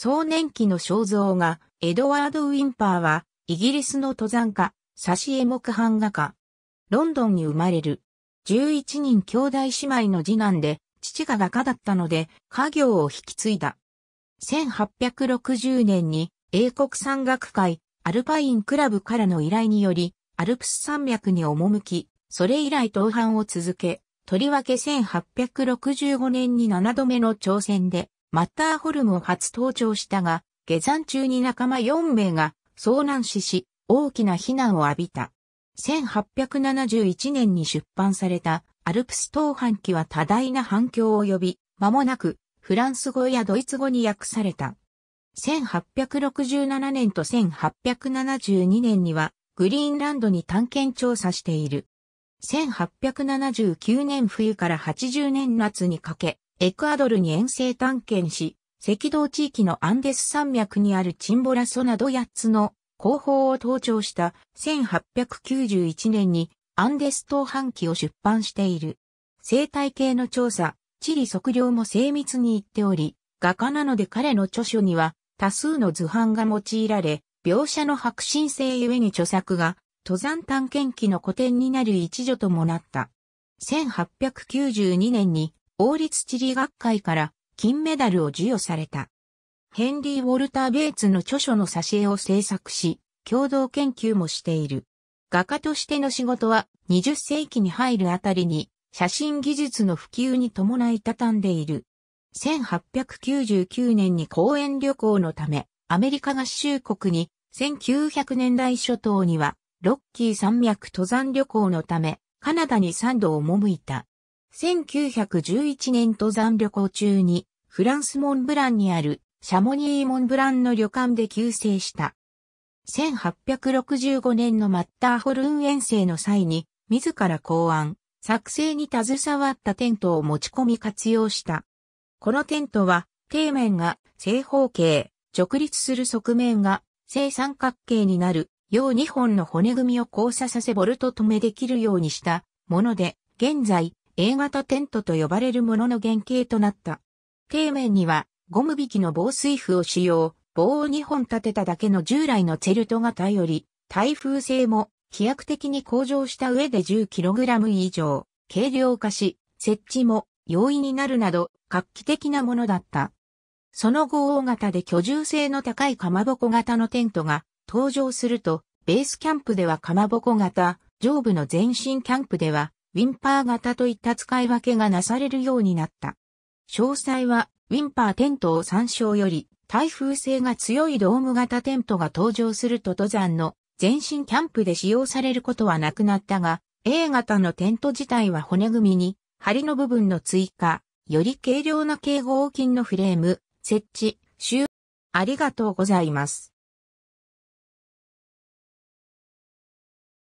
壮年期の肖像画、エドワード・ウィンパーは、イギリスの登山家、挿絵木版画家。ロンドンに生まれる。11人兄弟姉妹の次男で、父が画家だったので、家業を引き継いだ。1860年に、英国山岳会、アルパインクラブからの依頼により、アルプス山脈に赴き、それ以来登攀を続け、とりわけ1865年に7度目の挑戦で、マッターホルムを初登頂したが、下山中に仲間4名が遭難死し、大きな非難を浴びた。1871年に出版されたアルプス東半期は多大な反響を呼び、間もなくフランス語やドイツ語に訳された。1867年と1872年にはグリーンランドに探検調査している。1879年冬から80年夏にかけ、エクアドルに遠征探検し、赤道地域のアンデス山脈にあるチンボラソなど8つの後方を登頂した1891年にアンデス東半期を出版している。生態系の調査、地理測量も精密に言っており、画家なので彼の著書には多数の図版が用いられ、描写の迫真性ゆえに著作が登山探検記の古典になる一助ともなった。1892年に王立地理学会から金メダルを授与された。ヘンリー・ウォルター・ベイツの著書の挿絵を制作し、共同研究もしている。画家としての仕事は20世紀に入るあたりに写真技術の普及に伴い畳んでいる。1899年に公園旅行のため、アメリカ合衆国に1900年代初頭にはロッキー山脈登山旅行のため、カナダに3度赴いた。1911年登山旅行中に、フランスモンブランにあるシャモニーモンブランの旅館で急成した。1865年のマッターホルン遠征の際に、自ら考案、作成に携わったテントを持ち込み活用した。このテントは、底面が正方形、直立する側面が正三角形になる、よう2本の骨組みを交差させボルト止めできるようにしたもので、現在、A 型テントと呼ばれるものの原型となった。底面にはゴム引きの防水布を使用、棒を2本立てただけの従来のチェルト型より、耐風性も飛躍的に向上した上で 10kg 以上、軽量化し、設置も容易になるなど画期的なものだった。その後大型で居住性の高いかまぼこ型のテントが登場すると、ベースキャンプではかまぼこ型、上部の全身キャンプではウィンパー型といった使い分けがなされるようになった。詳細は、ウィンパーテントを参照より、台風性が強いドーム型テントが登場すると登山の全身キャンプで使用されることはなくなったが、A 型のテント自体は骨組みに、梁の部分の追加、より軽量な軽合金のフレーム、設置、収。ありがとうございます。